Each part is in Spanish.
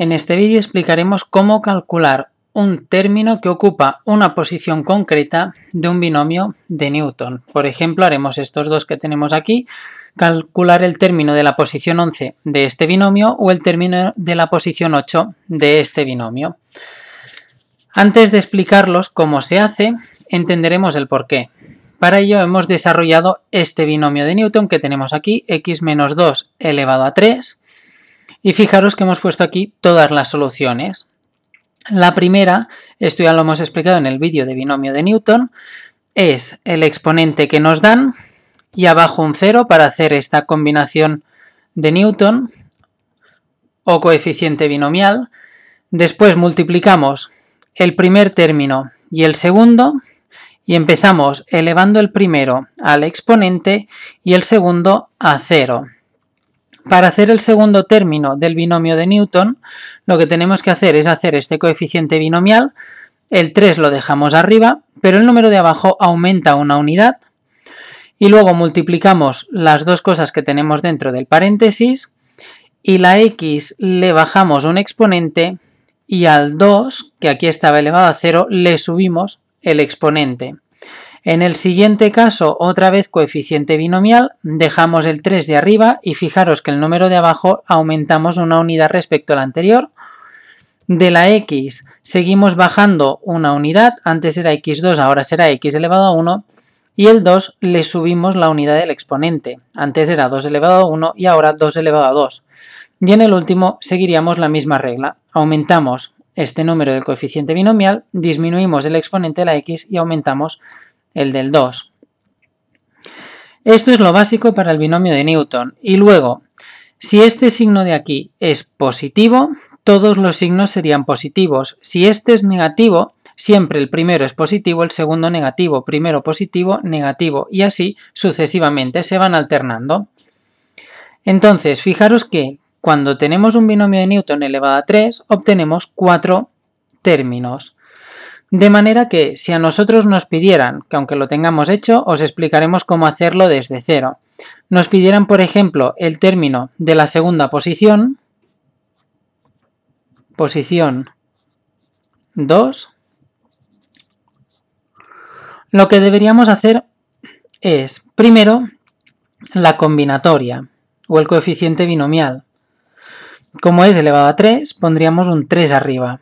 En este vídeo explicaremos cómo calcular un término que ocupa una posición concreta de un binomio de Newton. Por ejemplo, haremos estos dos que tenemos aquí, calcular el término de la posición 11 de este binomio o el término de la posición 8 de este binomio. Antes de explicarlos cómo se hace, entenderemos el porqué. Para ello hemos desarrollado este binomio de Newton que tenemos aquí, x menos 2 elevado a 3, y fijaros que hemos puesto aquí todas las soluciones. La primera, esto ya lo hemos explicado en el vídeo de binomio de Newton, es el exponente que nos dan y abajo un cero para hacer esta combinación de Newton o coeficiente binomial. Después multiplicamos el primer término y el segundo y empezamos elevando el primero al exponente y el segundo a cero. Para hacer el segundo término del binomio de Newton, lo que tenemos que hacer es hacer este coeficiente binomial, el 3 lo dejamos arriba, pero el número de abajo aumenta una unidad, y luego multiplicamos las dos cosas que tenemos dentro del paréntesis, y la x le bajamos un exponente, y al 2, que aquí estaba elevado a 0, le subimos el exponente. En el siguiente caso, otra vez coeficiente binomial, dejamos el 3 de arriba y fijaros que el número de abajo aumentamos una unidad respecto al anterior. De la x seguimos bajando una unidad, antes era x2, ahora será x elevado a 1, y el 2 le subimos la unidad del exponente, antes era 2 elevado a 1 y ahora 2 elevado a 2. Y en el último seguiríamos la misma regla, aumentamos este número del coeficiente binomial, disminuimos el exponente de la x y aumentamos el del 2. Esto es lo básico para el binomio de Newton. Y luego, si este signo de aquí es positivo, todos los signos serían positivos. Si este es negativo, siempre el primero es positivo, el segundo negativo, primero positivo, negativo, y así sucesivamente se van alternando. Entonces, fijaros que cuando tenemos un binomio de Newton elevado a 3, obtenemos cuatro términos. De manera que si a nosotros nos pidieran, que aunque lo tengamos hecho, os explicaremos cómo hacerlo desde cero. Nos pidieran, por ejemplo, el término de la segunda posición, posición 2, lo que deberíamos hacer es, primero, la combinatoria o el coeficiente binomial. Como es elevado a 3, pondríamos un 3 arriba.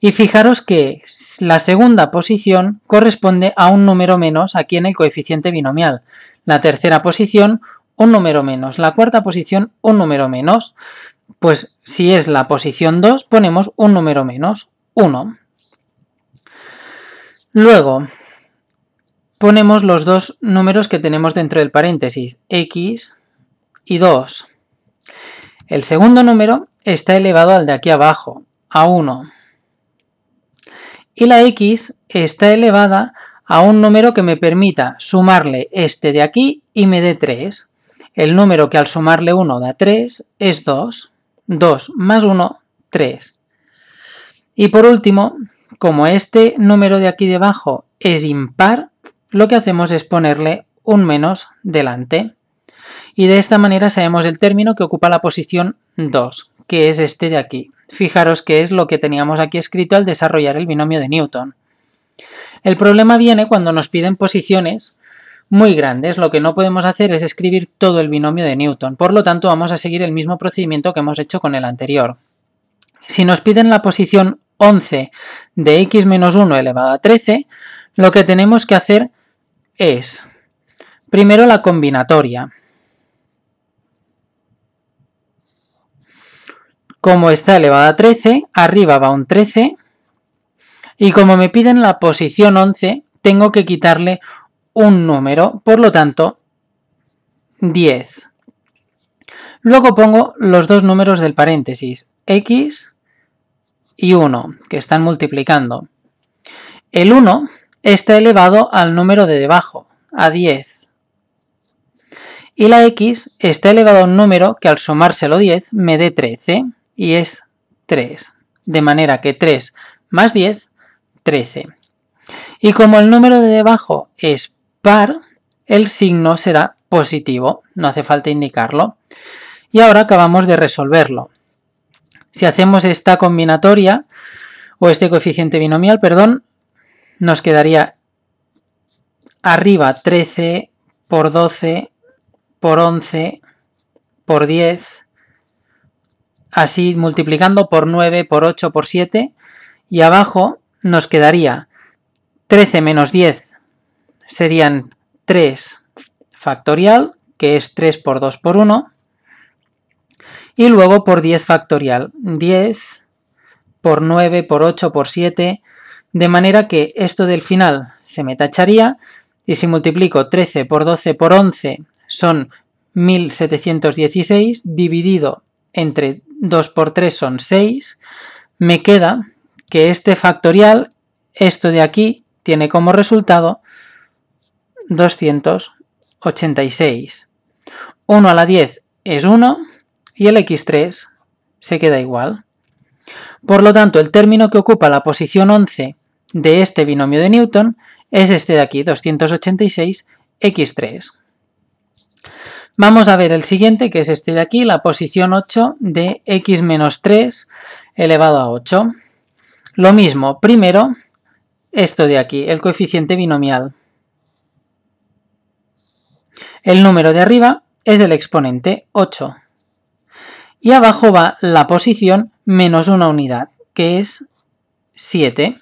Y fijaros que la segunda posición corresponde a un número menos aquí en el coeficiente binomial. La tercera posición, un número menos. La cuarta posición, un número menos. Pues si es la posición 2, ponemos un número menos, 1. Luego, ponemos los dos números que tenemos dentro del paréntesis, x y 2. El segundo número está elevado al de aquí abajo, a 1 y la x está elevada a un número que me permita sumarle este de aquí y me dé 3. El número que al sumarle 1 da 3 es 2. 2 más 1, 3. Y por último, como este número de aquí debajo es impar, lo que hacemos es ponerle un menos delante. Y de esta manera sabemos el término que ocupa la posición 2, que es este de aquí. Fijaros que es lo que teníamos aquí escrito al desarrollar el binomio de Newton. El problema viene cuando nos piden posiciones muy grandes. Lo que no podemos hacer es escribir todo el binomio de Newton. Por lo tanto, vamos a seguir el mismo procedimiento que hemos hecho con el anterior. Si nos piden la posición 11 de x menos 1 elevado a 13, lo que tenemos que hacer es, primero la combinatoria. como está elevada a 13, arriba va un 13, y como me piden la posición 11, tengo que quitarle un número, por lo tanto, 10. Luego pongo los dos números del paréntesis, x y 1, que están multiplicando. El 1 está elevado al número de debajo, a 10. Y la x está elevado a un número que al sumárselo 10 me dé 13 y es 3. De manera que 3 más 10, 13. Y como el número de debajo es par, el signo será positivo, no hace falta indicarlo. Y ahora acabamos de resolverlo. Si hacemos esta combinatoria, o este coeficiente binomial, perdón, nos quedaría arriba 13 por 12 por 11 por 10 así multiplicando por 9, por 8, por 7, y abajo nos quedaría 13 menos 10 serían 3 factorial, que es 3 por 2 por 1, y luego por 10 factorial, 10 por 9, por 8, por 7, de manera que esto del final se me tacharía, y si multiplico 13 por 12 por 11 son 1716 dividido entre 2 por 3 son 6, me queda que este factorial, esto de aquí, tiene como resultado 286. 1 a la 10 es 1 y el x3 se queda igual. Por lo tanto, el término que ocupa la posición 11 de este binomio de Newton es este de aquí, 286x3. Vamos a ver el siguiente, que es este de aquí, la posición 8 de x menos 3 elevado a 8. Lo mismo, primero, esto de aquí, el coeficiente binomial. El número de arriba es el exponente 8. Y abajo va la posición menos una unidad, que es 7.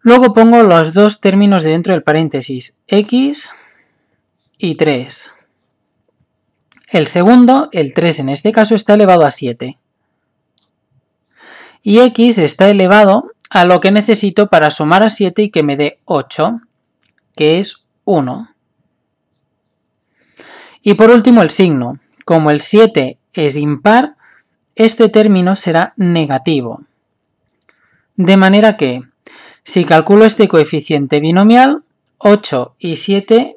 Luego pongo los dos términos de dentro del paréntesis, x y 3. El segundo, el 3 en este caso, está elevado a 7. Y x está elevado a lo que necesito para sumar a 7 y que me dé 8, que es 1. Y por último el signo. Como el 7 es impar, este término será negativo. De manera que, si calculo este coeficiente binomial, 8 y 7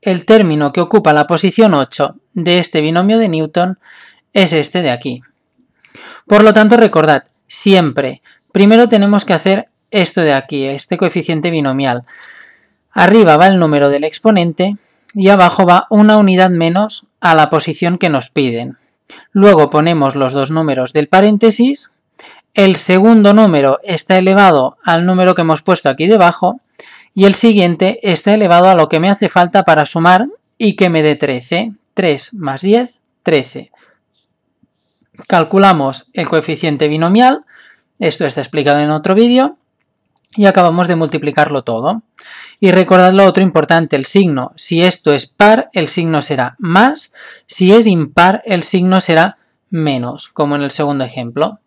El término que ocupa la posición 8 de este binomio de Newton es este de aquí. Por lo tanto, recordad, siempre, primero tenemos que hacer esto de aquí, este coeficiente binomial. Arriba va el número del exponente y abajo va una unidad menos a la posición que nos piden. Luego ponemos los dos números del paréntesis, el segundo número está elevado al número que hemos puesto aquí debajo y el siguiente está elevado a lo que me hace falta para sumar y que me dé 13. 3 más 10, 13. Calculamos el coeficiente binomial, esto está explicado en otro vídeo, y acabamos de multiplicarlo todo. Y recordad lo otro importante, el signo. Si esto es par, el signo será más. Si es impar, el signo será menos, como en el segundo ejemplo.